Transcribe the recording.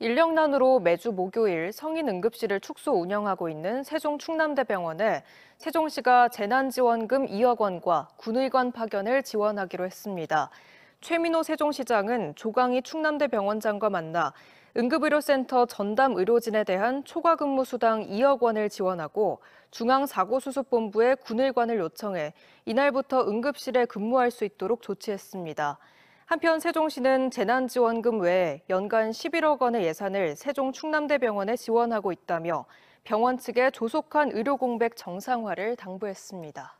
인력난으로 매주 목요일 성인 응급실을 축소 운영하고 있는 세종 충남대병원에 세종시가 재난지원금 2억 원과 군의관 파견을 지원하기로 했습니다. 최민호 세종시장은 조광희 충남대병원장과 만나 응급의료센터 전담 의료진에 대한 초과 근무 수당 2억 원을 지원하고 중앙사고수습본부에 군의관을 요청해 이날부터 응급실에 근무할 수 있도록 조치했습니다. 한편 세종시는 재난지원금 외에 연간 11억 원의 예산을 세종 충남대병원에 지원하고 있다며 병원 측에 조속한 의료 공백 정상화를 당부했습니다.